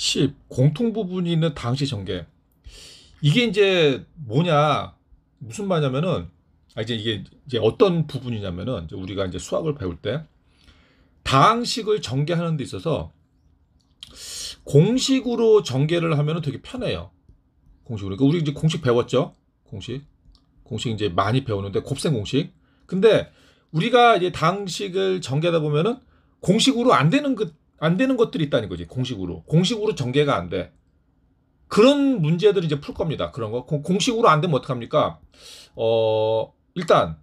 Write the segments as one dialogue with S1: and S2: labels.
S1: 10. 공통 부분이 있는 당시 전개. 이게 이제 뭐냐, 무슨 말냐면은, 이 아, 이제 이게 이제 어떤 부분이냐면은, 이제 우리가 이제 수학을 배울 때, 다식을 전개하는 데 있어서, 공식으로 전개를 하면은 되게 편해요. 공식으로. 그러니까 우리 이제 공식 배웠죠? 공식. 공식 이제 많이 배우는데, 곱셈 공식. 근데, 우리가 이제 다식을 전개하다 보면은, 공식으로 안 되는 그안 되는 것들이 있다는 거지 공식으로 공식으로 전개가 안 돼 그런 문제들을 이제 풀 겁니다 그런 거 공식으로 안 되면 어떡합니까 어 일단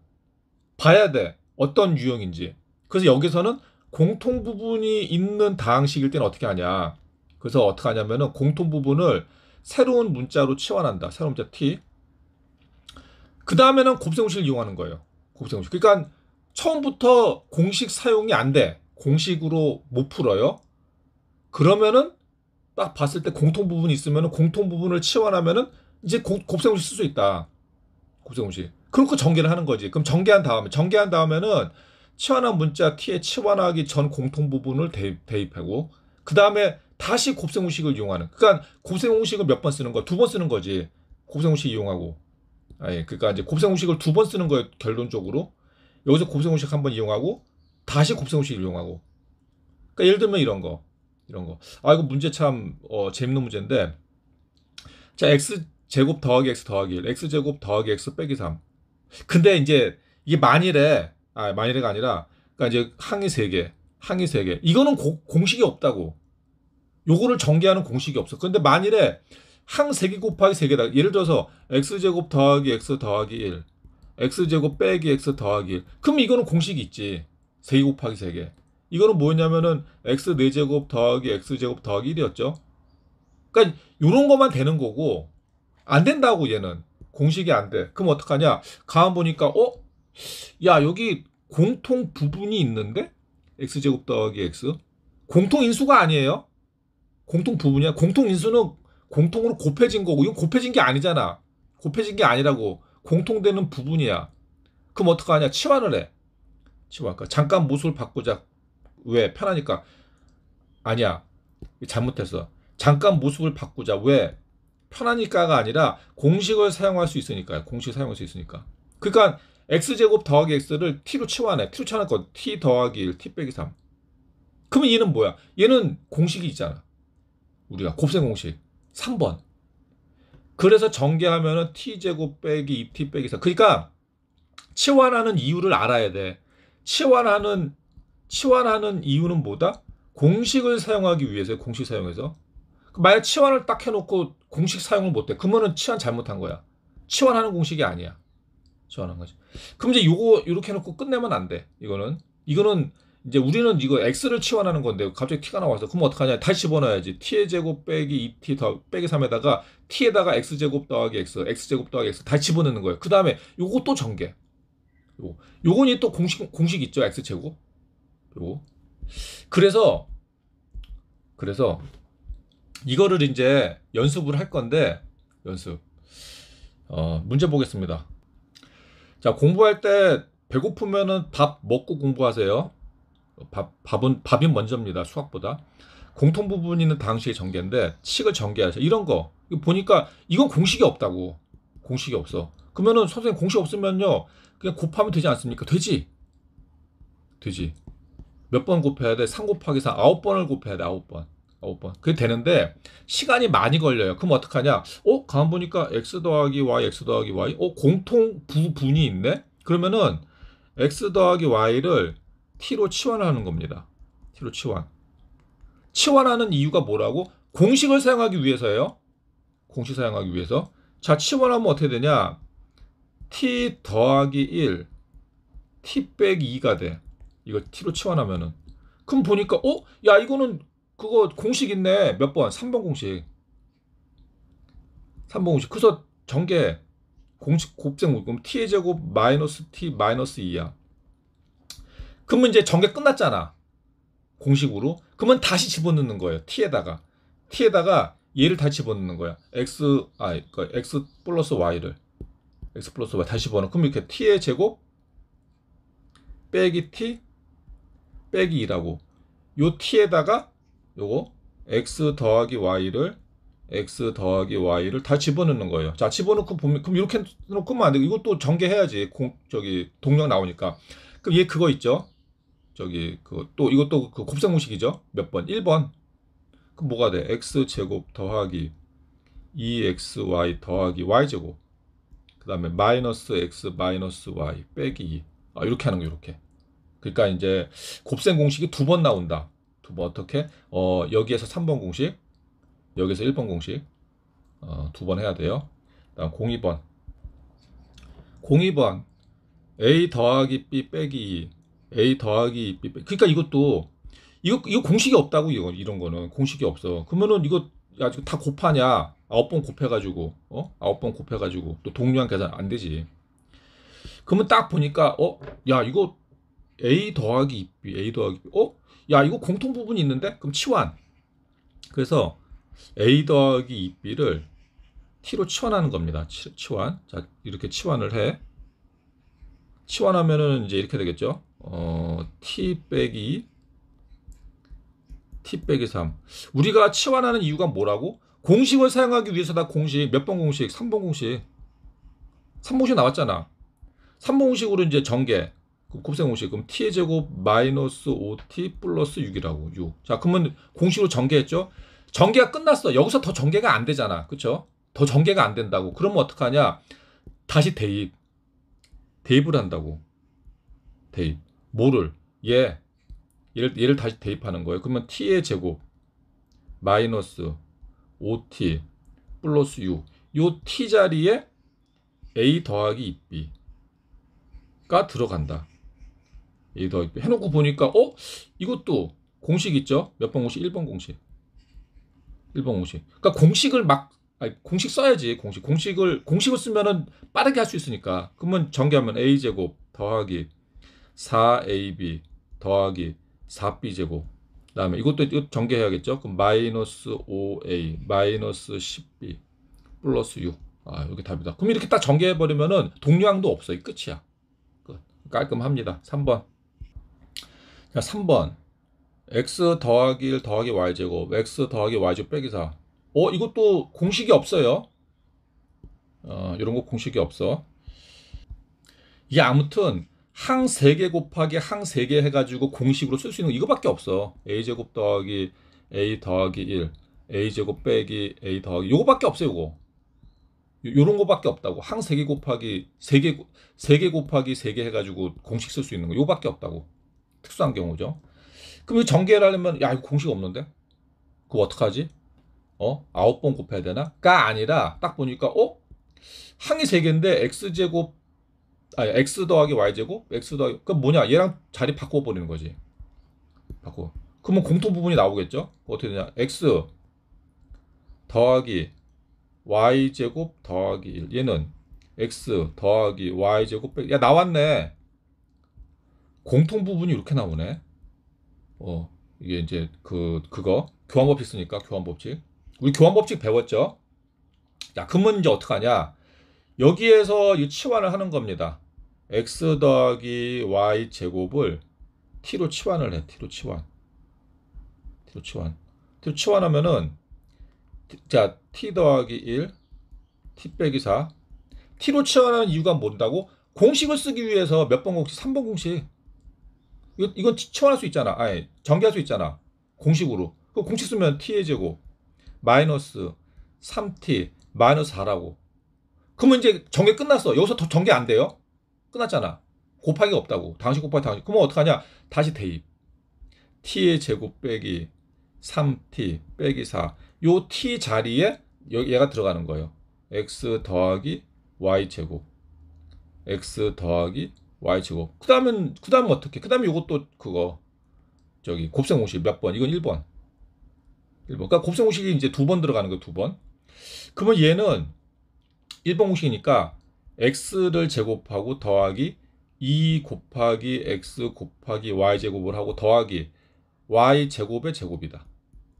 S1: 봐야 돼 어떤 유형인지 그래서 여기서는 공통 부분이 있는 다항식일 때는 어떻게 하냐 그래서 어떻게 하냐면은 공통 부분을 새로운 문자로 치환한다 새로운 문자 t 그 다음에는 곱셈공식을 이용하는 거예요 곱셈공식 그러니까 처음부터 공식 사용이 안돼 공식으로 못 풀어요. 그러면은 딱 봤을 때 공통 부분이 있으면 은 공통 부분을 치환하면은 이제 곱셈공식 쓸 수 있다. 곱셈공식. 그렇고 전개를 하는 거지. 그럼 전개한 다음에 전개한 다음에는 치환한 문자 t에 치환하기 전 공통 부분을 대입, 대입하고 그 다음에 다시 곱셈공식을 이용하는. 그러니까 곱셈공식을 몇 번 쓰는 거, 두 번 쓰는 거지. 곱셈공식 이용하고. 아, 예. 그러니까 이제 곱셈공식을 두 번 쓰는 거예요. 결론적으로 여기서 곱셈공식 한 번 이용하고 다시 곱셈공식을 이용하고. 그러니까 예를 들면 이런 거. 이런 거. 아, 이거 문제 참 어, 재밌는 문제인데. 자, x 제곱 더하기 x 더하기 1, x 제곱 더하기 x 빼기 3. 근데 이제 이게 만일에 아, 만일에가 아니라 그러니까 이제 항이 3개, 항이 3개. 이거는 고, 공식이 없다고. 요거를 전개하는 공식이 없어. 근데 만일에 항 3개 곱하기 3개다. 예를 들어서 x제곱 더하기 x 더하기 1, x제곱 빼기 x 더하기 1. 그럼 이거는 공식이 있지. 3 곱하기 3개. 이거는 뭐였냐면은 x 4제곱 더하기 x 제곱 더하기 1이었죠. 그러니까 이런 것만 되는 거고 안 된다고 얘는 공식이 안 돼. 그럼 어떡하냐? 가만 보니까 어? 야, 여기 공통 부분이 있는데? x 제곱 더하기 x. 공통 인수가 아니에요. 공통 부분이야. 공통 인수는 공통으로 곱해진 거고 이건 곱해진 게 아니잖아. 곱해진 게 아니라고 공통되는 부분이야. 그럼 어떡하냐? 치환을 해. 치워 할까? 잠깐 모습을 바꾸자. 왜? 편하니까. 아니야. 잘못했어. 잠깐 모습을 바꾸자. 왜? 편하니까가 아니라 공식을 사용할 수 있으니까요. 공식 사용할 수 있으니까. 그러니까 x제곱 더하기 x를 t로 치환해. t로 치환할 거. t 더하기 1, t 빼기 3. 그러면 얘는 뭐야? 얘는 공식이 있잖아. 우리가 곱셈 공식. 3번. 그래서 전개하면은 t제곱 빼기 2t 빼기 4. 그러니까 치환하는 이유를 알아야 돼. 치환하는 치환하는 이유는 뭐다? 공식을 사용하기 위해서 요 공식 사용해서 만약 치환을 딱 해놓고 공식 사용을 못해 그러면은 치환 잘못한 거야 치환하는 공식이 아니야 치환한 거지 그럼 이제 요거 이렇게 해놓고 끝내면 안돼 이거는 이거는 이제 우리는 이거 x를 치환하는 건데 갑자기 t가 나와서 그럼 어떡하냐 다시 집어넣어야지 t의 제곱 빼기 2t 더 빼기 3에다가 t에다가 x제곱 더하기 x x제곱 더하기 x 다시 집어넣는 거예요 그 다음에 요거 또 전개 요거. 요거또 공식, 공식 있죠? x제곱. 요거. 그래서, 그래서, 이거를 이제 연습을 할 건데, 연습. 어, 문제 보겠습니다. 자, 공부할 때 배고프면은 밥 먹고 공부하세요. 밥, 밥은, 밥이 먼저입니다. 수학보다. 공통 부분 이 있는 당시의 전개인데, 식을 전개하세요. 이런 거. 이거 보니까, 이건 공식이 없다고. 공식이 없어. 그러면은 선생님 공식 없으면요. 그냥 곱하면 되지 않습니까? 되지. 되지. 몇 번 곱해야 돼? 3 곱하기 4. 9번을 곱해야 돼. 9번. 9번. 그게 되는데 시간이 많이 걸려요. 그럼 어떡하냐? 어? 가만 보니까 x 더하기 y, x 더하기 y. 어? 공통 부분이 있네? 그러면은 x 더하기 y를 t로 치환하는 겁니다. t로 치환. 치환하는 이유가 뭐라고? 공식을 사용하기 위해서예요. 공식 사용하기 위해서. 자, 치환하면 어떻게 되냐? t 더하기 1, t 빼기 2가 돼. 이거 t로 치환하면은. 그럼 보니까 어? 야 이거는 그거 공식 있네. 몇 번? 3번 공식. 3번 공식. 그래서 전개 공식 곱셈 뭐, 그럼 t의 제곱 마이너스 t 마이너스 2야. 그러면 이제 전개 끝났잖아. 공식으로. 그러면 다시 집어넣는 거예요. t에다가. t에다가 얘를 다시 집어넣는 거야. x, 아, x 플러스 y를. x 플러스 y 다시 번호 그럼 이렇게 t의 제곱 빼기 t 빼기 2라고 요 t에다가 요거 x 더하기 y를 x 더하기 y를 다 집어넣는 거예요. 자, 집어넣고 보면 그럼 이렇게 놓으면 안 되고 이것도 전개해야지. 공 저기 동력 나오니까. 그럼 얘 그거 있죠? 저기 그 또 이것도 그 곱셈 공식이죠. 몇 번? 1번. 그럼 뭐가 돼? x 제곱 더하기 2xy e 더하기 y 제곱 그 다음에 마이너스 x 마이너스 y 빼기 2 아, 이렇게 하는 거 이렇게 그러니까 이제 곱셈 공식이 두 번 나온다 두 번 어떻게 어 여기에서 3번 공식 여기서 1번 공식 어, 두 번 해야 돼요 그 다음 02번 02번 a 더하기 b 빼기 2 a 더하기 b 빼기 그러니까 이것도 이거 이거 공식이 없다고 이거 이런 거는 공식이 없어 그러면은 이거 아직 다 곱하냐 아홉 번 곱해가지고 어 아홉 번 곱해가지고 또 동류한 계산 안 되지. 그러면 딱 보니까 어야 이거 a 더하기 a 더하기 어야 이거 공통 부분이 있는데 그럼 치환. 그래서 a 더하기 2b를 t로 치환하는 겁니다. 치, 치환. 자 이렇게 치환을 해. 치환하면은 이제 이렇게 되겠죠. 어 t 빼기 t 빼기 3. 우리가 치환하는 이유가 뭐라고? 공식을 사용하기 위해서 다 공식, 몇 번 공식, 3번 공식. 3번 공식 나왔잖아. 3번 공식으로 이제 전개, 곱셈 공식. 그럼 t의 제곱 마이너스 5t 플러스 6이라고. 6. 자, 그러면 공식으로 전개했죠? 전개가 끝났어. 여기서 더 전개가 안 되잖아. 그쵸? 더 전개가 안 된다고. 그러면 어떡하냐? 다시 대입. 대입을 한다고. 대입. 뭐를? 얘. 얘를, 얘를 다시 대입하는 거예요. 그러면 t의 제곱 마이너스 5t 플러스 6. 요 t 자리에 a 더하기 2b가 들어간다. a 더하기 b 해놓고 보니까 어? 이것도 공식 있죠? 몇 번 공식? 1번 공식. 1번 공식. 그러니까 공식을 막 아니, 공식 써야지 공식 공식을 공식을 쓰면은 빠르게 할 수 있으니까 그러면 전개하면 a 제곱 더하기 4ab 더하기 4b 제곱 다음에 이것도 이거 전개해야겠죠. 그럼 마이너스 5a 마이너스 10b 플러스 6. 아 여기 답이다. 그럼 이렇게 딱 전개해 버리면은 동량도 없어요. 끝이야. 끝. 깔끔합니다. 3번. 자 3번. x 더하기 1 더하기 y 제곱 x 더하기 y 제곱 빼기 4. 어 이것도 공식이 없어요. 어 이런 거 공식이 없어. 이게 아무튼 항 3개 곱하기 항 3개 해가지고 공식으로 쓸 수 있는 거 이거밖에 없어. a제곱 더하기 a 더하기 1, a제곱 빼기 a 더하기 이거밖에 없어요. 이거 요런 거밖에 없다고. 항 3개 곱하기 3개, 3개 곱하기 3개 해가지고 공식 쓸 수 있는 거이거밖에 없다고. 특수한 경우죠. 그럼 전개를 하려면 야 이거 공식 없는데? 그거 어떡하지? 어? 아홉 번 곱해야 되나? 가 아니라 딱 보니까 어? 항이 3개인데 x제곱 아니 x 더하기 y 제곱 x 더하기 그럼 뭐냐 얘랑 자리 바꿔 버리는 거지 바꿔 그러면 공통 부분이 나오겠죠 어떻게 되냐 x 더하기 y 제곱 더하기 1 얘는 x 더하기 y 제곱 빼기 야 나왔네 공통 부분이 이렇게 나오네 어 이게 이제 그 그거 교환 법칙 쓰니까 교환 법칙 우리 교환 법칙 배웠죠 야그 문제 어떡하냐 여기에서 유치환을 하는 겁니다. x 더하기 y 제곱을 t로 치환을 해. t로 치환. t로 치환. t로 치환하면은 자, t 더하기 1, t 빼기 4. t로 치환하는 이유가 뭔다고? 공식을 쓰기 위해서 몇 번 공식? 3번 공식. 이거, 이건 치환할 수 있잖아. 아니, 전개할 수 있잖아. 공식으로. 그 공식 쓰면 t의 제곱 마이너스 3t 마이너스 4라고. 그러면 이제 정계 끝났어. 여기서 더 정계 안 돼요? 끝났잖아. 곱하기 없다고. 당시 곱하기 당시. 그러면 어떡하냐? 다시 대입. t의 제곱 빼기 3t 빼기 4. 요 t 자리에 여기 얘가 들어가는 거예요. x 더하기 y 제곱. x 더하기 y 제곱. 그다음은 그다음 은 어떻게? 그다음에 요것도 그거 저기 곱셈 공식 몇 번? 이건 1번. 1번. 그러니까 곱셈 공식이 이제 두 번 들어가는 거 두 번. 그러면 얘는 1번 공식이니까 x를 제곱하고 더하기 2 e 곱하기 x 곱하기 y 제곱을 하고 더하기 y 제곱의 제곱이다.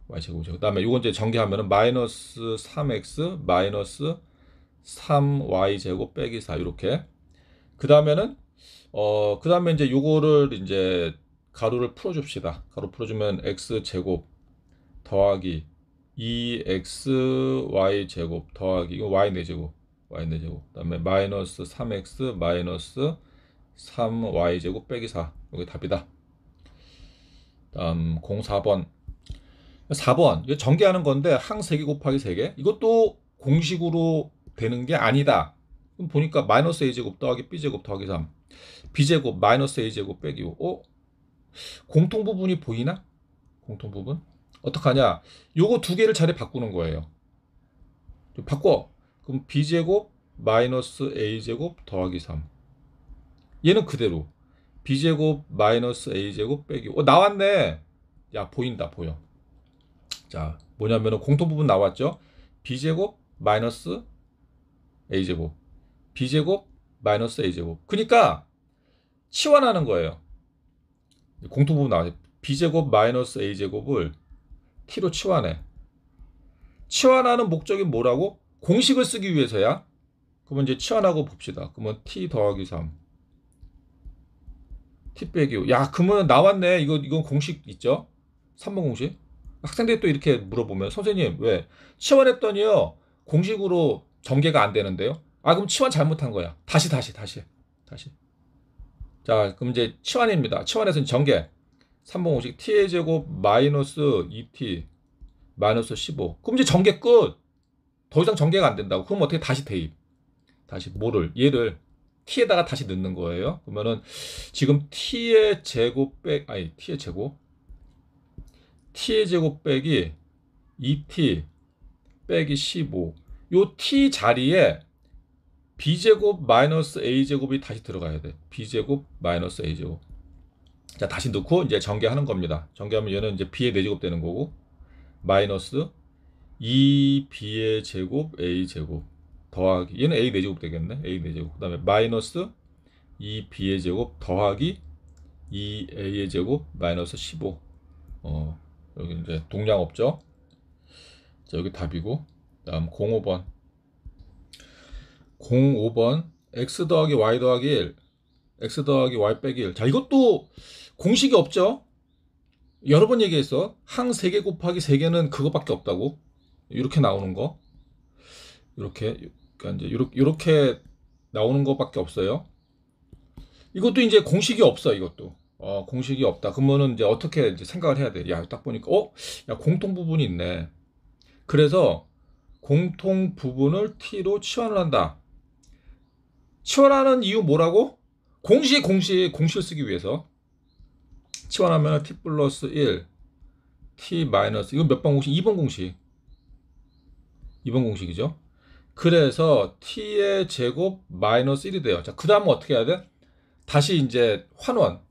S1: y 제곱 제곱. 그다음에 이건 이제 전개하면 마이너스 3x 마이너스 3y 제곱 빼기 4 이렇게. 그다음에는 어 그다음에 이제 요거를 이제 가로를 풀어 줍시다. 가로 풀어 주면 x 제곱 더하기 2xy e 제곱 더하기 이거 y 4제곱 y는 제곱 그 다음에 마이너스 3x 마이너스 3y 제곱 빼기 4 여기 답이다 다음 04번 4번 이거 전개하는 건데 항 3개 곱하기 3개 이것도 공식으로 되는 게 아니다 그럼 보니까 마이너스 a제곱 더하기 b제곱 더하기 3 b제곱 마이너스 a제곱 빼기 5 어? 공통 부분이 보이나? 공통 부분? 어떡하냐? 요거 두 개를 자리 바꾸는 거예요 바꿔 그럼 b제곱 마이너스 a제곱 더하기 3 얘는 그대로 b제곱 마이너스 a제곱 빼기 어 나왔네 야 보인다 보여 자 뭐냐면은 공통 부분 나왔죠 b제곱 마이너스 a제곱 b제곱 마이너스 a제곱 그러니까 치환하는 거예요 공통 부분 나와요 b제곱 마이너스 a제곱을 t로 치환해 치환하는 목적이 뭐라고 공식을 쓰기 위해서야. 그러면 이제 치환하고 봅시다. 그러면 t 더하기 3. t 빼기 5. 야, 그러면 나왔네. 이거 이건 공식 있죠? 3번 공식. 학생들이 또 이렇게 물어보면 선생님, 왜 치환했더니요. 공식으로 전개가 안 되는데요. 아, 그럼 치환 잘못한 거야. 다시 다시 다시. 다시. 자, 그럼 이제 치환입니다. 치환에서는 전개. 3번 공식 t의 제곱 마이너스 2t 마이너스 15. 그럼 이제 전개 끝. 더 이상 전개가 안 된다고. 그럼 어떻게 다시 대입. 다시 뭐를 얘를 t에다가 다시 넣는 거예요. 그러면은 지금 t의 제곱 백 아니 t의 제곱 t의 제곱 백이 2t 빼기 15. 요 t 자리에 b제곱 마이너스 a제곱이 다시 들어가야 돼. b제곱 마이너스 a제곱. 자, 다시 넣고 이제 전개하는 겁니다. 전개하면 얘는 이제 b의 4제곱 되는 거고 마이너스 2b의 e, 제곱 a 제곱 더하기 얘는 a 4제곱 되겠네 a 4제곱 그 다음에 마이너스 2b의 e, 제곱 더하기 2a의 e, 제곱 마이너스 15 어, 여기 이제 동량 없죠 자 여기 답이고 다음 05번 05번 x 더하기 y 더하기 1 x 더하기 y 빼기 1자 이것도 공식이 없죠 여러 번 얘기했어 항 3개 곱하기 3개는 그것밖에 없다고 이렇게 나오는 거 이렇게 그러니까 이제 요렇게, 요렇게 나오는 것밖에 없어요. 이것도 이제 공식이 없어 이것도 어, 공식이 없다. 그러면은 이제 어떻게 이제 생각을 해야 돼? 야딱 보니까 어, 야 공통 부분이 있네. 그래서 공통 부분을 t로 치환을 한다. 치환하는 이유 뭐라고? 공식 공식 공식을 쓰기 위해서 치환하면 t 플러스 1, t 마이너스 이건 몇 번 공식? 2번 공식. 2번 공식이죠. 그래서 t의 제곱 마이너스 1이 돼요. 자, 그 다음은 뭐 어떻게 해야 돼? 다시 이제 환원.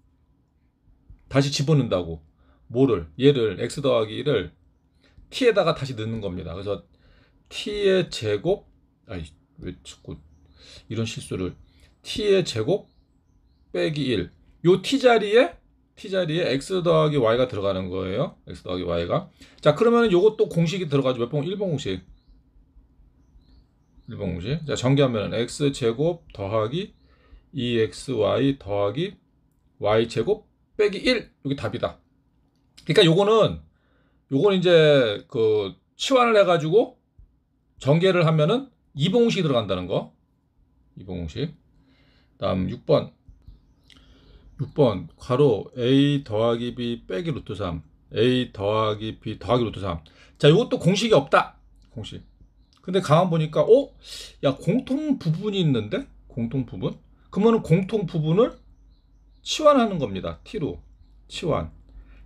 S1: 다시 집어넣는다고. 뭐를? 얘를 x 더하기 1을 t에다가 다시 넣는 겁니다. 그래서 t의 제곱 아이, 왜 자꾸 이런 실수를 t의 제곱 빼기 1. 요 t 자리에 t 자리에 x 더하기 y가 들어가는 거예요. x 더하기 y가. 자, 그러면은 요것도 공식이 들어가죠. 몇 번? 1번 공식. 1번 공식. 자, 전개하면 x 제곱 더하기 2xy 더하기 y 제곱 빼기 1 여기 답이다. 그러니까 요거는 요건 이제 그 치환을 해가지고 전개를 하면은 2번 공식이 들어간다는 거. 2번 공식. 다음 6번. 6번 괄호 a 더하기 b 빼기 루트 3 a 더하기 b 더하기 루트 3. 자, 이것도 공식이 없다. 공식. 근데 가만 보니까 어? 야 공통 부분이 있는데? 공통 부분? 그러면 공통 부분을 치환하는 겁니다. T로 치환.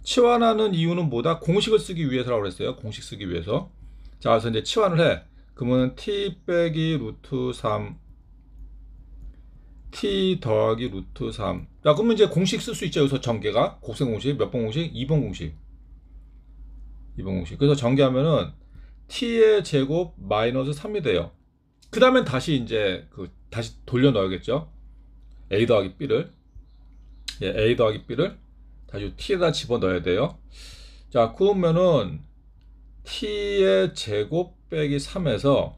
S1: 치환하는 이유는 뭐다? 공식을 쓰기 위해서라고 그랬어요. 공식 쓰기 위해서. 자, 그래서 이제 치환을 해. 그러면 t 빼기 루트 3 t 더하기 루트 3. 자, 그러면 이제 공식 쓸 수 있죠. 여기서 전개가 곡선 공식, 몇 번 공식? 2번 공식. 2번 공식. 그래서 전개하면은 t의 제곱 마이너스 3이 돼요. 그 다음엔 다시 이제 그 다시 돌려 넣어야겠죠. a 더하기 b를 예, a 더하기 b를 다시 t에다 집어 넣어야 돼요. 자 그러면은 t의 제곱 빼기 3에서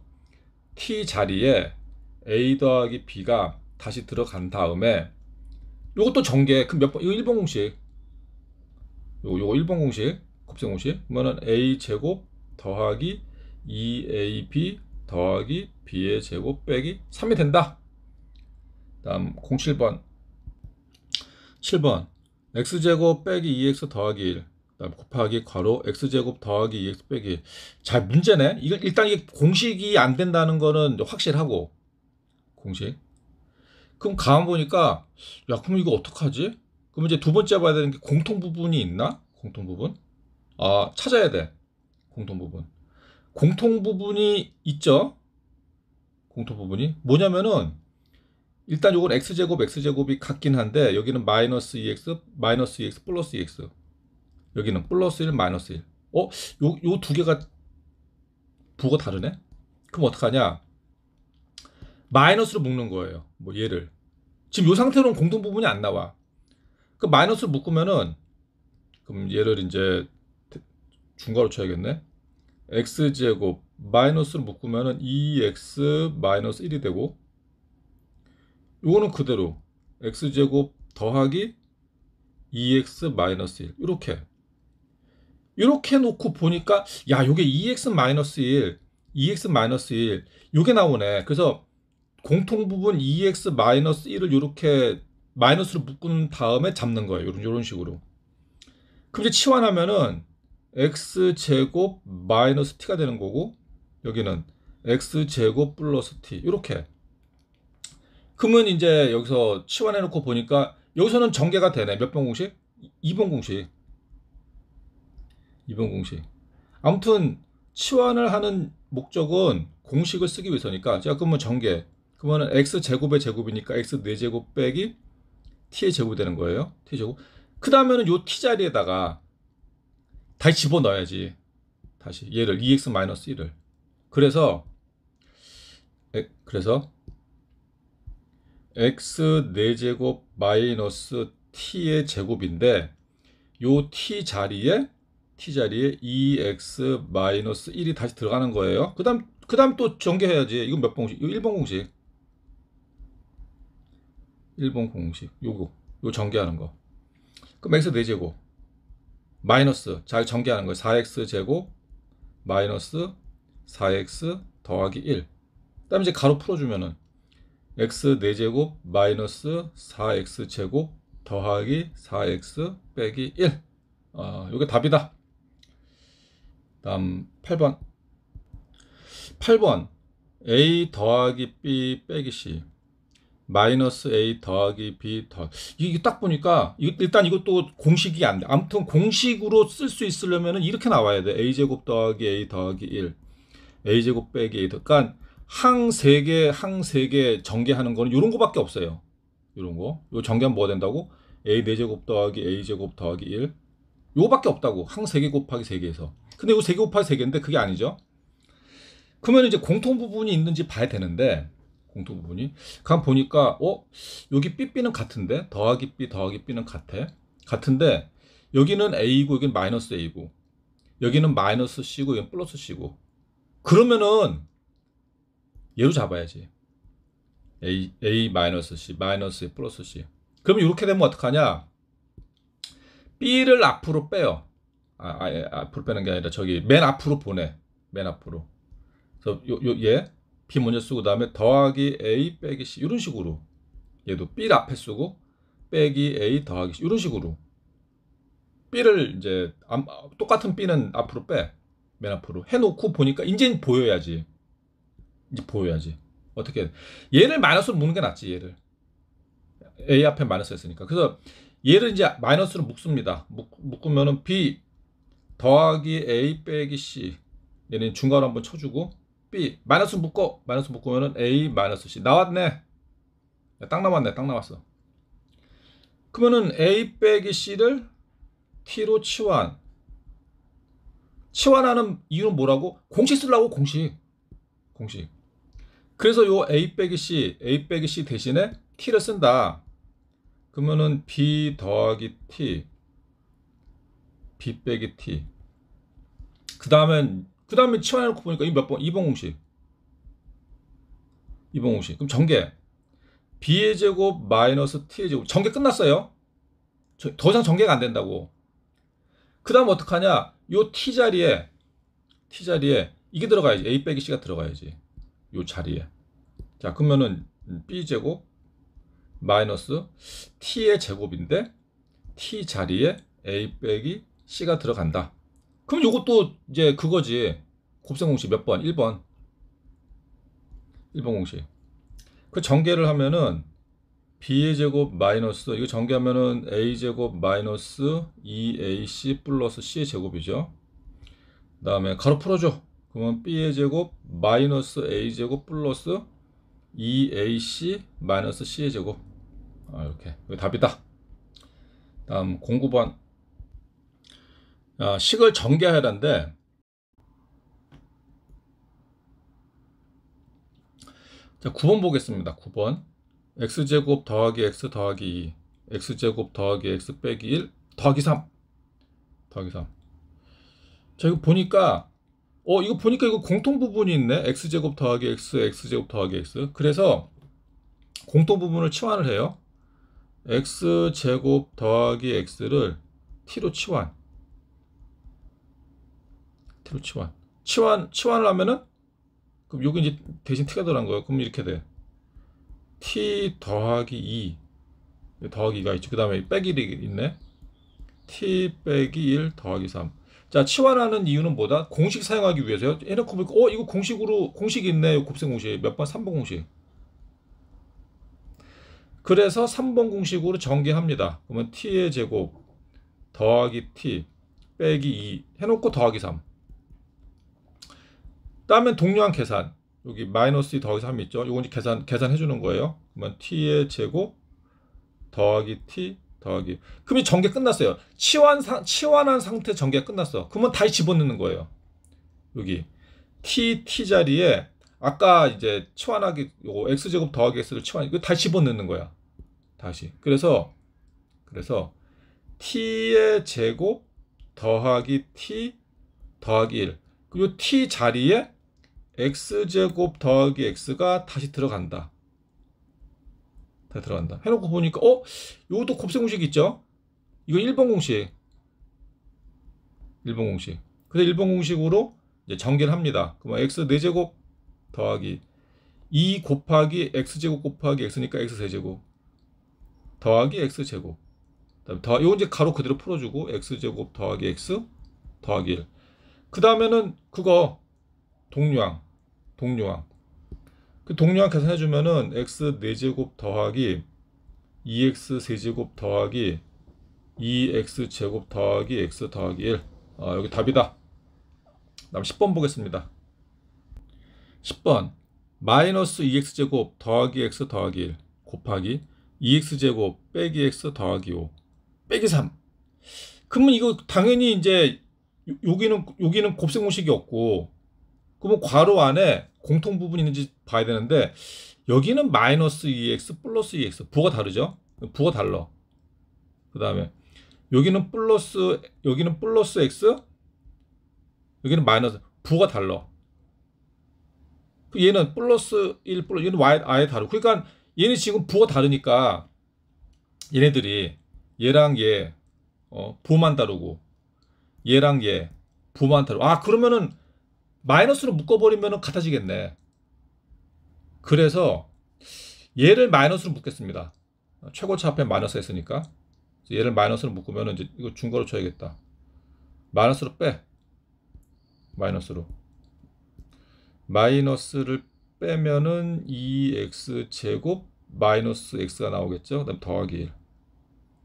S1: t 자리에 a 더하기 b가 다시 들어간 다음에 요것도 전개 그럼 몇 번? 이거 1번 공식 요거, 요거 1번 공식 곱셈 공식 그러면은 a 제곱 더하기 2ab e 더하기 b의 제곱 빼기 3이 된다. 다음 07번 7번 x제곱 빼기 2x e 더하기 1 다음 곱하기 괄호 x제곱 더하기 2x e 빼기 1. 잘 문제네. 이거 일단 이게 공식이 안 된다는 거는 확실하고 공식 그럼 가만 보니까 야 그럼 이거 어떡하지? 그럼 이제 두 번째 봐야 되는 게 공통 부분이 있나? 공통 부분? 아 찾아야 돼. 공통 부분. 공통 부분이 있죠? 공통 부분이. 뭐냐면은, 일단 요건 x제곱, x제곱이 같긴 한데, 여기는 마이너스 2x, e 마이너스 2x, e 플러스 2x. E 여기는 플러스 1, 마이너스 1. 어? 요, 요 두 개가 부가 다르네? 그럼 어떡하냐? 마이너스로 묶는 거예요. 뭐 얘를. 지금 요 상태로는 공통 부분이 안 나와. 그 마이너스를 묶으면은, 그럼 얘를 이제 중괄호 쳐야겠네. x제곱 마이너스를 묶으면 2x e 마이너스 1이 되고 이거는 그대로 x제곱 더하기 2x e 마이너스 1 이렇게 이렇게 놓고 보니까 야 요게 2x e 마이너스 1 2x 마이너스 1 요게 나오네 그래서 공통 부분 2x 마이너스 1을 이렇게 마이너스로 묶은 다음에 잡는 거예요 요런, 요런 식으로 그럼 이제 치환하면은 x제곱 마이너스 t가 되는 거고 여기는 x제곱 플러스 t 이렇게 그러면 이제 여기서 치환해 놓고 보니까 여기서는 전개가 되네 몇 번 공식? 2번 공식 2번 공식 아무튼 치환을 하는 목적은 공식을 쓰기 위해서니까 제가 그러면 전개 그러면 x제곱의 제곱이니까 x4제곱 빼기 t의 제곱 되는 거예요 t제곱 그 다음에는 요 t자리에다가 다시 집어 넣어야지. 다시 얘를 EX-1을. 그래서 그래서 x 4제곱 마이너스 t의 제곱인데 요 t 자리에 t 자리에 e x 1이 다시 들어가는 거예요. 그다음 그다음 또 전개해야지. 이건 몇 공식? 이거 1번 공식. 1번 공식. 요거. 요 전개하는 거. 그럼 x 4제곱 마이너스 잘 전개하는 거예요. 4x 제곱 마이너스 4x 더하기 1. 그다음에 이제 가로 풀어주면은 x 4제곱 마이너스 4x 제곱 더하기 4x 빼기 1. 아, 어, 요게 답이다. 다음 8번. 8번. a 더하기 b 빼기 c. 마이너스 a 더하기 b 더 이게 딱 보니까 일단 이것도 공식이 안 돼. 아무튼 공식으로 쓸 수있으려면 이렇게 나와야 돼. a 제곱 더하기 a 더하기 1 a 제곱 빼기 a 더. 그러니까 항세 개 항 세 개 전개하는 거는 이런 거밖에 없어요. 이런 거. 요 전개하면 뭐가 된다고? a 네제곱 더하기 a 제곱 더하기 1 요밖에 없다고. 항 세 개 곱하기 세개에서 근데 이거 세 개 곱하기 세개인데 그게 아니죠. 그러면 이제 공통 부분이 있는지 봐야 되는데 공통 부분이 간 보니까 어 여기 삐삐는 같은데 더하기 삐, 더하기 삐는 같아 같은데 여기는 A고 이 여기는 마이너스 A고 이 여기는 마이너스 C고 여기는 플러스 C고 그러면은 얘로 잡아야지 A A 마이너스 C 마이너스 플러스 C 그러면 이렇게 되면 어떡하냐 B를 앞으로 빼요 아, 아, 예, 앞으로 빼는 게 아니라 저기 맨 앞으로 보내 맨 앞으로 그래서 요, 요, 얘 B 먼저 쓰고 그 다음에 더하기 A 빼기 C 이런 식으로 얘도 B 앞에 쓰고 빼기 A 더하기 C 이런 식으로 B를 이제 똑같은 B는 앞으로 빼 맨 앞으로 해놓고 보니까 이제 보여야지 이제 보여야지 어떻게 얘를 마이너스로 묶는 게 낫지 얘를 A 앞에 마이너스 했으니까 그래서 얘를 이제 마이너스로 묶습니다 묶, 으면은 B 더하기 A 빼기 C 얘는 중간 한번 쳐주고 B 마이너스 묶어 마이너스 묶으면은 A 마이너스 C 나왔네 딱 나왔네 딱 나왔어 그러면은 A 빼기 C를 T로 치환 치환하는 이유는 뭐라고? 공식 쓰려고 공식 공식 그래서 요 A 빼기 C A 빼기 C 대신에 T를 쓴다 그러면은 B 더하기 T B 빼기 T 그 다음엔 그 다음에 치환해놓고 보니까 이 몇 번? 2번 공식. 2번 공식. 그럼 전개. B의 제곱 마이너스 T의 제곱. 전개 끝났어요. 더 이상 전개가 안 된다고. 그 다음 어떡하냐? 요 T 자리에, T 자리에 이게 들어가야지. A 빼기 C가 들어가야지. 요 자리에. 자, 그러면은 B 제곱 마이너스 T의 제곱인데 T 자리에 A 빼기 C가 들어간다. 그럼 요것도 이제 그거지. 곱셈 공식 몇 번? 1번. 1번 공식. 그 전개를 하면은 b의 제곱 마이너스 이거 전개하면은 a 제곱 마이너스 2ac e 플러스 c의 제곱이죠. 그 다음에 가로 풀어줘. 그러면 b의 제곱 마이너스 a 제곱 플러스 2ac e 마이너스 c의 제곱. 아, 이렇게. 이게 답이다. 다음 09번 어, 식을 전개하는데 자, 9번 보겠습니다. 9번. x제곱 더하기 x 더하기 2 x제곱 더하기 x 빼기 1 더하기 3 더하기 3 자, 이거 보니까 어, 이거 보니까 이거 공통 부분이 있네. x제곱 더하기 x, x제곱 더하기 x. 그래서 공통 부분을 치환을 해요. x제곱 더하기 x를 t로 치환. 불치환. 치환, 치환을 하면은, 그럼 여기 이제 대신 t가 들어간 거예요. 그럼 이렇게 돼. t 더하기 2. E. 더하기 2가 있죠. 그 다음에 빼기 1이 있네. t 빼기 1 더하기 3. 자, 치환하는 이유는 뭐다? 공식 사용하기 위해서요. 해놓고 보니까, 어, 이거 공식으로, 공식이 있네. 곱셈 공식. 몇 번? 3번 공식. 그래서 3번 공식으로 전개합니다. 그러면 t의 제곱 더하기 t 빼기 2 해놓고 더하기 3. 다음엔 동료한 계산. 여기 마이너스 2 더하기 3 있죠? 요건 이제 계산, 계산해 주는 거예요. 그러면 t의 제곱 더하기 t 더하기. 그럼 이 전개 끝났어요. 치환, 사, 치환한 상태 전개 끝났어. 그러면 다시 집어넣는 거예요. 여기. t, t 자리에 아까 이제 치환하기, 요거 x제곱 더하기 x를 치환, 이거 다시 집어넣는 거야. 다시. 그래서, 그래서 t의 제곱 더하기 t 더하기 1. 그리고 t 자리에 x제곱 더하기 x가 다시 들어간다. 다시 들어간다. 해놓고 보니까 어? 이것도 곱셈 공식 있죠? 이거 1번 공식. 1번 공식. 그래서 1번 공식으로 이제 전개를 합니다. 그면 x 4제곱 더하기 2 곱하기 x제곱 곱하기 x니까 x3제곱 더하기 x제곱 그 다음에 더, 이거 이제 가로 그대로 풀어주고 x제곱 더하기 x 더하기 1. 그 다음에는 그거 동류항, 동류항. 그 동류항 계산해 주면은 x 4제곱 더하기 2x e 3제곱 더하기 2x e 제곱 더하기 x 더하기 1. 아, 여기 답이다. 다음 10번 보겠습니다. 10번 마이너스 2x e 제곱 더하기 x 더하기 1 곱하기 2x 제곱 빼기 x 더하기 5 빼기 3. 그러면 이거 당연히 이제 여기는 여기는 곱셈 공식이 없고 그러면 괄호 안에 공통 부분이 있는지 봐야 되는데 여기는 마이너스 e x 플러스 e x 부가 다르죠? 부가 달러. 그 다음에 여기는 플러스 여기는 플러스 x 여기는 마이너스 부가 달러. 얘는 플러스 1 플러스 얘는 y 아예 다르고 그러니까 얘는 지금 부가 다르니까 얘네들이 얘랑 얘 어, 부만 다르고 얘랑 얘 부만 다르고 아 그러면은 마이너스로 묶어버리면 같아지겠네. 그래서 얘를 마이너스로 묶겠습니다. 최고차 앞에 마이너스 했으니까. 얘를 마이너스로 묶으면 이제 이거 중괄호 쳐야겠다. 마이너스로 빼. 마이너스로. 마이너스를 빼면은 2x 제곱 마이너스 x가 나오겠죠. 그다음 더하기 1.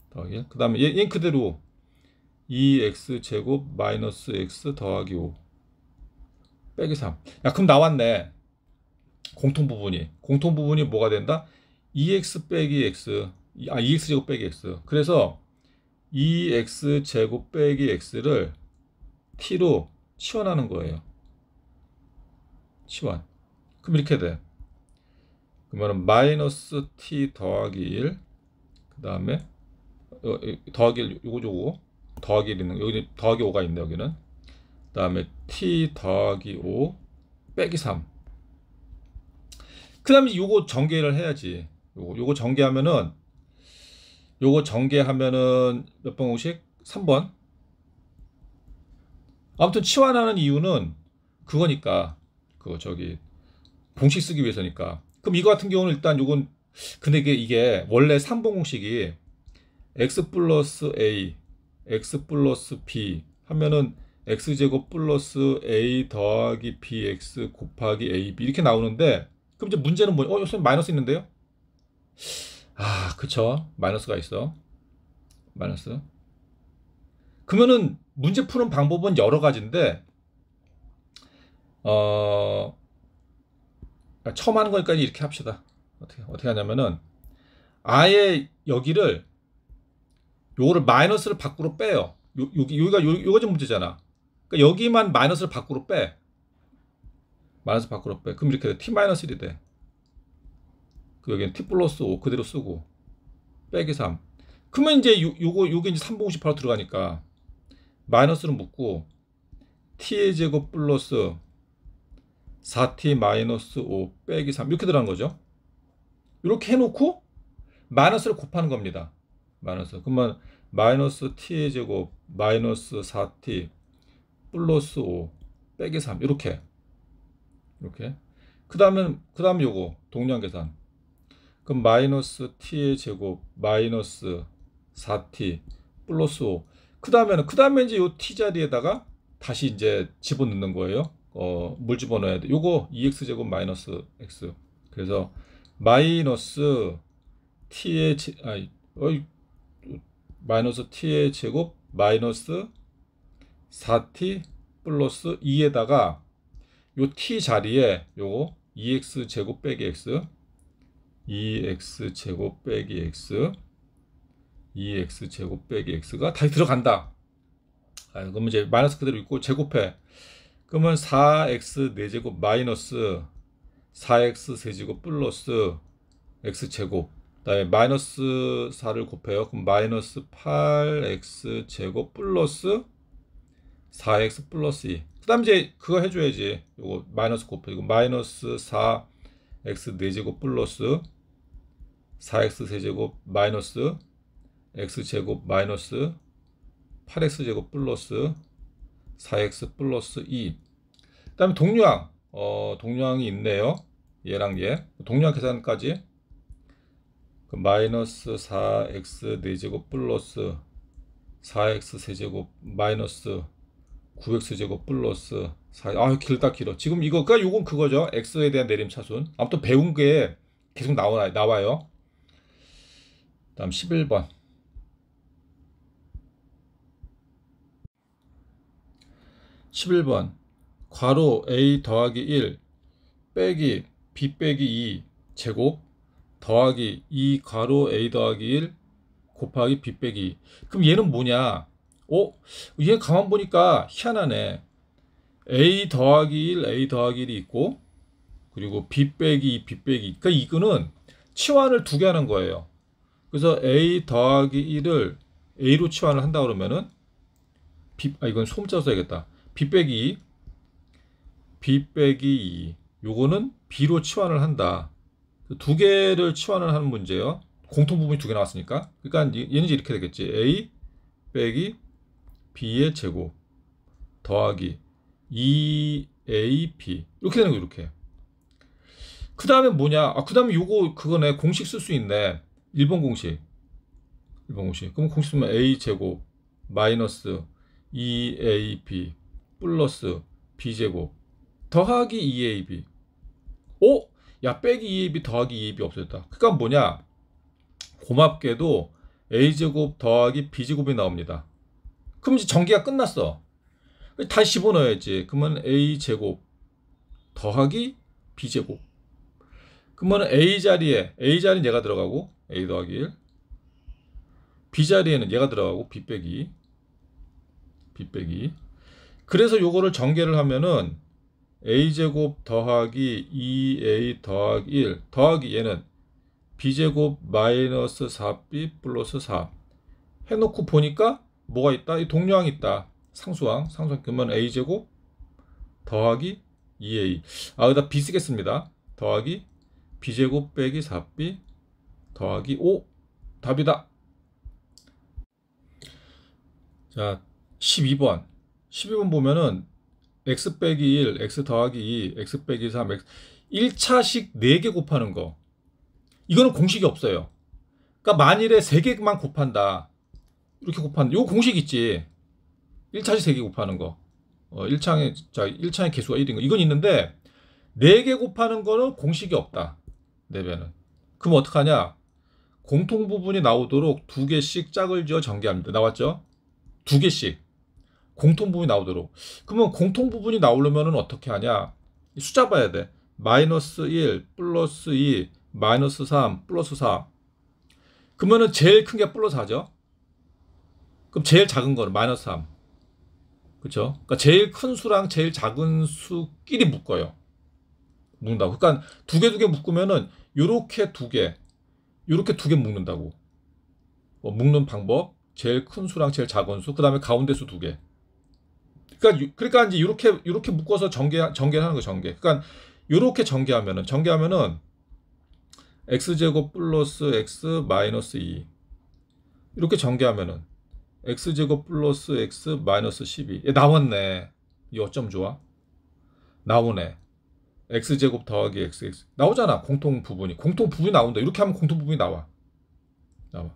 S1: 더하기 1. 그다음에 얘, 얘 그대로 2x 제곱 마이너스 x 더하기 5. 빼기 3. 야, 그럼 나왔네. 공통 부분이. 공통 부분이 뭐가 된다? 2x e 빼기 x. 아, 2x e 제곱 빼기 x. 그래서 2x e 제곱 빼기 x를 t로 치환하는 거예요. 치환. 그럼 이렇게 돼. 그러면 마이너스 t 더하기 1, 그 다음에 어, 더하기 1, 요거 저거, 더하기 1 있는, 여기 더하기 5가 있네, 여기는. 다음에 t 더하기 5 빼기 3. 그 다음에 요거 전개를 해야지. 요거, 요거 전개하면은 요거 전개하면은 몇 번 공식? 3번. 아무튼 치환하는 이유는 그거니까. 그거 저기 공식 쓰기 위해서니까. 그럼 이거 같은 경우는 일단 요건 근데 이게, 이게 원래 3번 공식이 x 플러스 a, x 플러스 b 하면은 x제곱 플러스 a 더하기 bx 곱하기 ab 이렇게 나오는데 그럼 이제 문제는 뭐냐? 어, 선생님 마이너스 있는데요? 아, 그쵸. 마이너스가 있어. 마이너스. 그러면은 문제 푸는 방법은 여러 가지인데 어 그러니까 처음 하는 거니까 이렇게 합시다. 어떻게 어떻게 하냐면은 아예 여기를 요거를 마이너스를 밖으로 빼요. 요, 여기, 여기가, 요, 요가 지금 문제잖아. 그러니까 여기만 마이너스를 밖으로 빼. 마이너스 밖으로 빼. 그럼 이렇게 돼. t 마이너스 1이 돼. 그 여기는 t 플러스 5 그대로 쓰고 빼기 3. 그러면 이제 요, 거 요게 이제 358로 들어가니까 마이너스를 묶고 t의 제곱 플러스 4t 마이너스 5 빼기 3 이렇게 들어간 거죠. 이렇게 해놓고 마이너스를 곱하는 겁니다. 마이너스. 그러면 마이너스 t의 제곱 마이너스 4t 플러스 5 빼기 3 이렇게 이렇게 그다음에그 다음 요거 동량 계산 그럼 마이너스 t의 제곱 마이너스 4t 플러스 5. 그 다음에는 그 다음에 이제 요 t 자리에다가 다시 이제 집어넣는 거예요. 어, 물 집어넣어야 돼. 요거 2x e 제곱 마이너스 x. 그래서 마이너스 t의 제, 아니, 어이, 마이너스 t의 제곱 마이너스 4t 플러스 2에다가 요 t 자리에 요거 2x e 제곱 빼기 x 2x e 제곱 빼기 x 2x e 제곱 빼기 x가 다시 들어간다. 아, 그러 이제 마이너스 그대로 있고 제곱해. 그러면 4x 4제곱 마이너스 4x 세제곱 플러스 x 제곱 다음에 마이너스 4를 곱해요. 그럼 마이너스 8x 제곱 플러스 4x 플러스 2. 그 다음 이제 그거 해줘야지. 이거 마이너스 네 곱해지고 마이너스 4x 4제곱 플러스 4x 세제곱 마이너스 x제곱 마이너스 8x제곱 플러스 4x 플러스 2. 그 다음에 동류항. 어, 동류항이 있네요. 얘랑 얘. 동류항 계산까지. 그 마이너스 4x 4제곱 플러스 4x 세제곱 마이너스 900세제곱 플러스 4. 아, 길다 길어. 지금 이거 그니까 요건 그거죠. x에 대한 내림 차순. 아무튼 배운 게 계속 나오나 나와요. 다음 11번. 1 1번 괄호 a 더하기 1 빼기 b 빼기 2 제곱 더하기 2 괄호 a 더하기 1 곱하기 b 빼기 2. 그럼 얘는 뭐냐? 어? 얘 가만 보니까 희한하네. a 더하기 1, a 더하기 1이 있고 그리고 b 빼기 2, b 빼기 그러니까 이거는 치환을 두 개 하는 거예요. 그래서 a 더하기 1을 a로 치환을 한다 그러면은 b 아 이건 소음자 써야겠다. b 빼기 2, b 빼기 2. 요거는 b로 치환을 한다. 그 두 개를 치환을 하는 문제예요. 공통 부분이 두 개 나왔으니까. 그러니까 얘는 이제 이렇게 되겠지. a 빼기 b의 제곱 더하기 2 e a p 이렇게 되는 거 이렇게 그 다음에 뭐냐 아, 그 다음에 요거 그거네 공식 쓸 수 있네 1번 공식 1번 공식 그럼 공식 쓰면 a 제곱 마이너스 2 e a p 플러스 b 제곱 더하기 2ab e 오? 야 빼기 2ab 더하기 2ab 없어졌다 그니까 뭐냐 고맙게도 a제곱 더하기 b제곱이 나옵니다 그럼 이제 전기가 끝났어. 다시 집어넣어야지. 그러면 a 제곱 더하기 b 제곱. 그러면 a 자리에 a 자리는 얘가 들어가고 a 더하기 1. b 자리에는 얘가 들어가고 b 빼기 b 빼기. 그래서 요거를 전개를 하면은 a 제곱 더하기 2a 더하기 1 더하기 얘는 b 제곱 마이너스 4b 플러스 4 해놓고 보니까 뭐가 있다? 이동료왕이 있다. 상수왕 상수항 그러면 a제곱 더하기 2a. E 아, 여기다 b 쓰겠습니다. 더하기 b제곱 빼기 4b 더하기 5. 답이다. 자, 12번. 12번 보면은 x 빼기 1, x 더하기 2, x 빼기 3, x 1차식 4개 곱하는 거. 이거는 공식이 없어요. 그러니까 만일에 3개만 곱한다. 이렇게 곱하는 요 공식 있지. 1차지 3개 곱하는 거. 어, 1창의 자, 1창의 개수가 1인 거. 이건 있는데 4개 곱하는 거는 공식이 없다. 4배는. 그럼 어떡하냐? 공통 부분이 나오도록 두 개씩 짝을 지어 전개합니다. 나왔죠? 두 개씩. 공통 부분이 나오도록. 그러면 공통 부분이 나오려면 어떻게 하냐? 숫자 봐야 돼. 마이너스 1, 플러스 2, 마이너스 3, 플러스 4. 그러면은 제일 큰 게 플러스 4죠? 그럼 제일 작은 거는 마이너스 3. 그쵸그니까 제일 큰 수랑 제일 작은 수끼리 묶어요. 묶는다고. 그니까두 개 두 개 묶으면은 요렇게 두 개, 요렇게 두 개 묶는다고. 뭐 묶는 방법, 제일 큰 수랑 제일 작은 수, 그 다음에 가운데 수 두 개. 그니까 그러니까 이제 요렇게 요렇게 묶어서 전개 전개를 하는 거 전개. 그니까 요렇게 전개하면은 전개하면은 x 제곱 플러스 x 마이너스 2 이렇게 전개하면은 x제곱 플러스 x 마이너스 12 예, 나왔네 이 어쩜 좋아? 나오네 x제곱 더하기 x, x 나오잖아 공통 부분이 공통 부분이 나온다 이렇게 하면 공통 부분이 나와 나와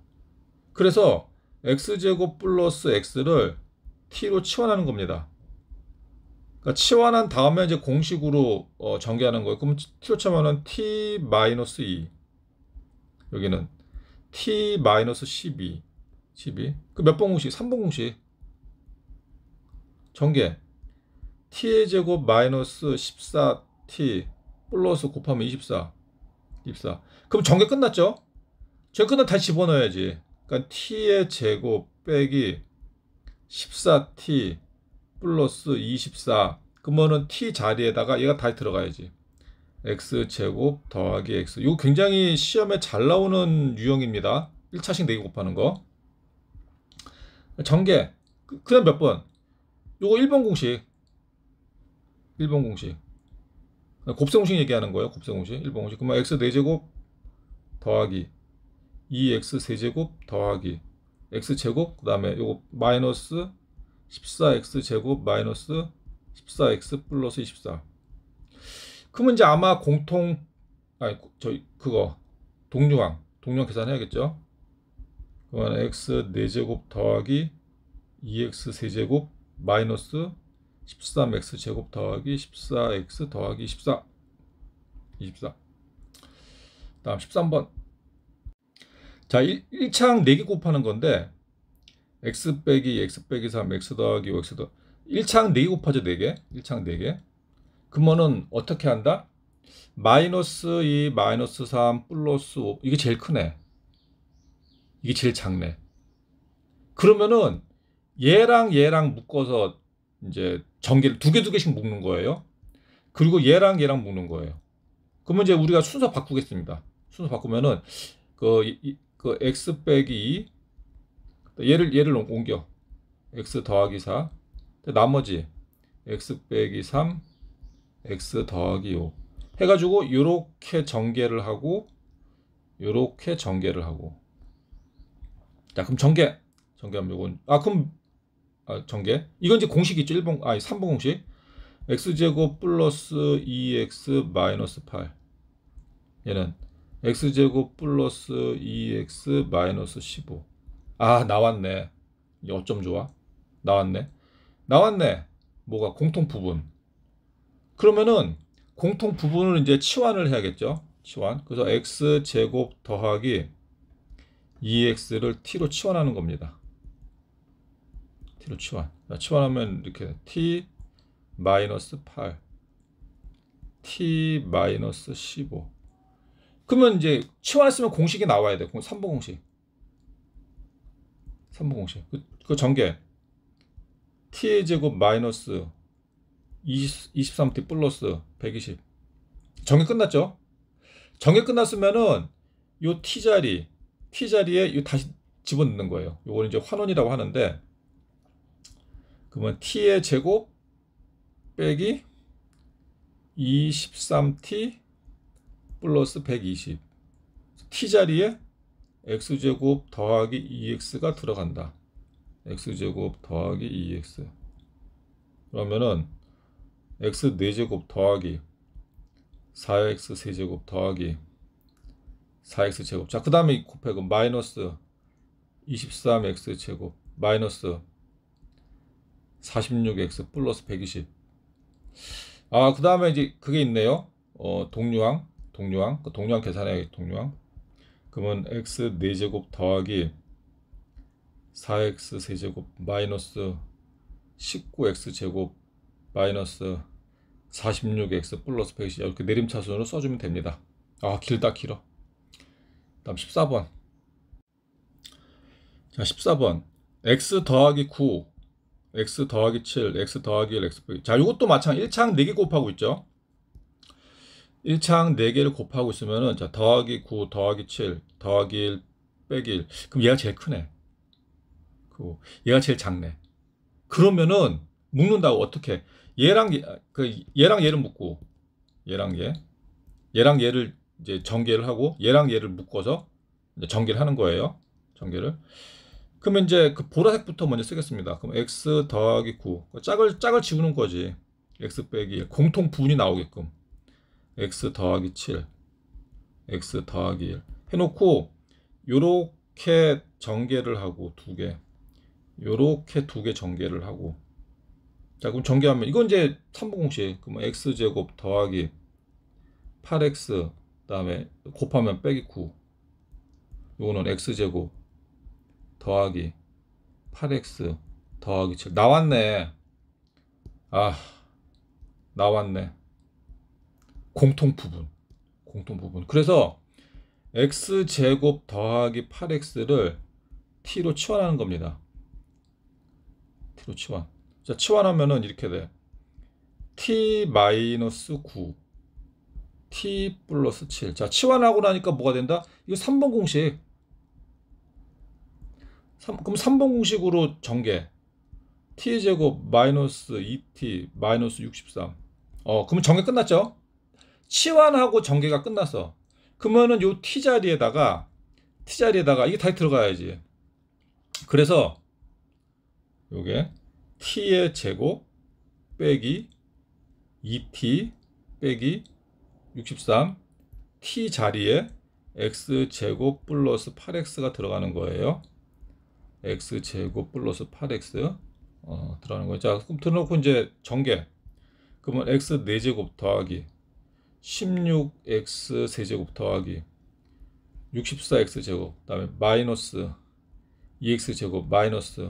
S1: 그래서 x제곱 플러스 x를 t로 치환하는 겁니다 그러니까 치환한 다음에 이제 공식으로 어, 전개하는 거예요 그럼 t로 치환하면 t 마이너스 2 여기는 t 마이너스 12 12. 그몇 번 공식? 3번 공식. 전개. t의 제곱 마이너스 14t 플러스 곱하면 24. 24. 그럼 전개 끝났죠? 전개 끝나 다시 집어넣어야지. 그러니까 t의 제곱 빼기 14t 플러스 24. 그러면은 t 자리에다가 얘가 다시 들어가야지. x 제곱 더하기 x. 이거 굉장히 시험에 잘 나오는 유형입니다. 1차식 4개 곱하는 거. 전개. 그, 그 다음 몇 번. 요거 1번 공식. 1번 공식. 곱셈 공식 얘기하는 거예요. 곱셈 공식. 1번 공식. 그러면 x 4제곱 더하기 2x 3제곱 더하기 x 제곱 그 다음에 요거 마이너스 14x 제곱 마이너스 14x 플러스 24 그러면 이제 아마 공통 아니 저 그거 동류항 동류항 계산해야겠죠 그러면 x 4제곱 더하기 2x 3제곱 마이너스 13x 제곱 더하기 14x 더하기 14 24 다음 13번 자 1, 1창 4개 곱하는 건데 x 빼기 x 빼기 3 x 더하기 5x 더 1창 4개 곱하죠 4개 1창 4개 그러면은 어떻게 한다 마이너스 2 마이너스 3 플러스 5 이게 제일 크네 이게 제일 작네. 그러면은 얘랑 얘랑 묶어서 이제 전개를 두 개 두 개씩 묶는 거예요. 그리고 얘랑 얘랑 묶는 거예요. 그러면 이제 우리가 순서 바꾸겠습니다. 순서 바꾸면은 그, 그 x 빼기 2 얘를 얘를 옮겨 x 더하기 4 나머지 x 빼기 3 x 더하기 5 해가지고 이렇게 전개를 하고 이렇게 전개를 하고 자, 그럼 전개. 전개하면 요 아, 그럼 아, 전개. 이건 이제 공식이죠. 1번 아 3번 공식. x제곱 플러스 2x e 마이너스 8. 얘는 x제곱 플러스 2x e 마이너스 15. 아, 나왔네. 어쩜 좋아? 나왔네. 나왔네. 뭐가 공통 부분. 그러면은 공통 부분을 이제 치환을 해야겠죠. 치환. 그래서 x 제곱 더하기 EX를 T로 치환하는 겁니다. T로 치환. 치환하면 이렇게 T 8 T 15 그러면 이제 치환했으면 공식이 나와야 돼. 3번 공식. 3번 공식. 그, 그 전개. T의 제곱 마이너스 20, 23T 플러스 120. 정의 끝났죠? 정의 끝났으면은 요 T 자리 t 자리에 다시 집어넣는 거예요. 요걸 이제 환원이라고 하는데 그러면 t의 제곱 빼기 23t 플러스 120 t 자리에 x제곱 더하기 2x가 들어간다. x제곱 더하기 2x 그러면은 x 4제곱 더하기 4x 3제곱 더하기 4x 제곱. 자, 그 다음에 곱해그 마이너스 23x 제곱 마이너스 46x 플러스 120. 아, 그 다음에 이제 그게 있네요. 어, 동류항, 동류항, 그 동류항 계산해야겠, 동류항. 그러면 x 4제곱 더하기 4x 3제곱 마이너스 19x 제곱 마이너스 46x 플러스 120 이렇게 내림차순으로 써주면 됩니다. 아 길다 길어. 다음 14번. 자, 14번. x 더하기 9, x 더하기 7, x 더하기 1, x 빼기. 자, 이것도 마찬가지. 1창 4개 곱하고 있죠. 1창 4개를 곱하고 있으면은 자, 더하기 9, 더하기 7, 더하기 1, 빼기 1. 그럼 얘가 제일 크네. 그 얘가 제일 작네. 그러면은 묶는다고 어떻게? 얘랑 그 얘랑 얘를 묶고 얘랑 얘. 얘랑 얘를 이제 전개를 하고 얘랑 얘를 묶어서 전개를 하는 거예요. 전개를. 그러면 이제 그 보라색부터 먼저 쓰겠습니다. 그럼 x 더하기 9. 짝을 짝을 지우는 거지. x 빼기 1. 공통 분이 나오게끔. x 더하기 7. x 더하기 1. 해 놓고 요렇게 전개를 하고 두 개. 요렇게 두 개 전개를 하고 자 그럼 전개하면 이건 이제 3분 공식 그럼 x제곱 더하기 8x 다음에 곱하면 빼기 9 요거는 x제곱 더하기 8x 더하기 7 나왔네 아 나왔네 공통 부분 공통 부분 그래서 x제곱 더하기 8x를 t로 치환하는 겁니다 t로 치환 자 치환하면은 이렇게 돼 t 마이너스 9 t 플러스 7. 자, 치환하고 나니까 뭐가 된다? 이거 3번 공식. 3, 그럼 3번 공식으로 전개. t제곱 마이너스 2t 마이너스 63. 어, 그러면 전개 끝났죠? 치환하고 전개가 끝났어. 그러면은 요 t 자리에다가 t 자리에다가 이게 다시 들어가야지. 그래서 요게 t의 제곱 빼기 2t 빼기 63 t 자리에 x 제곱 플러스 8x가 들어가는 거예요. x 제곱 플러스 8x 어, 들어가는 거예 자, 그럼 들어놓고 이제 전개. 그러면 x 4제곱 더하기 16x 세제곱 더하기 64x 제곱 그다음에 마이너스 2x 제곱 마이너스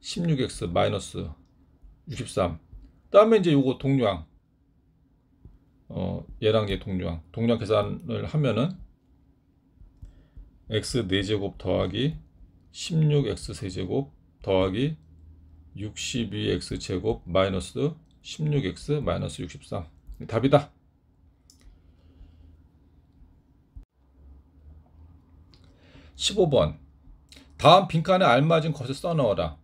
S1: 16x 마이너스 63 다음에 이제 요거 동량 얘랑 얘 동류항 동류항 계산을 하면은 x 4제곱 더하기 16x 3제곱 더하기 62x 제곱 마이너스 16x 마이너스 63 답이다 1 5번 다음 빈칸에 알맞은 것을 써넣어라.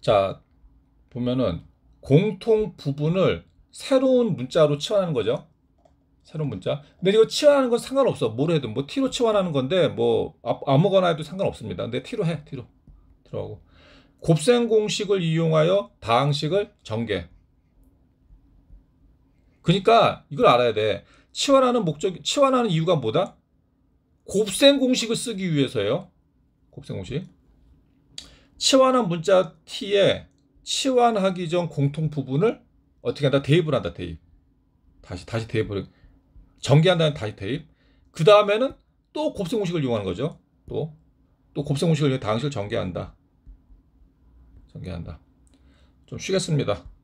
S1: 자, 보면은 공통 부분을 새로운 문자로 치환하는 거죠. 새로운 문자. 근데 이거 치환하는 건 상관없어. 뭘 해도 뭐 T로 치환하는 건데 뭐 아, 아무거나 해도 상관없습니다. 근데 T로 해. T로 들어가고 곱셈 공식을 이용하여 다항식을 전개. 그러니까 이걸 알아야 돼. 치환하는 목적, 치환하는 이유가 뭐다? 곱셈 공식을 쓰기 위해서예요. 곱셈 공식. 치환한 문자 t에 치환하기 전 공통 부분을 어떻게 한다? 테이블 한다. 테이블. 다시 다시 대입을 전개한다는 다시 테이블. 그 다음에는 또 곱셈 공식을 이용하는 거죠. 또 또 곱셈 공식을 이용해 다항식을 전개한다. 전개한다. 좀 쉬겠습니다.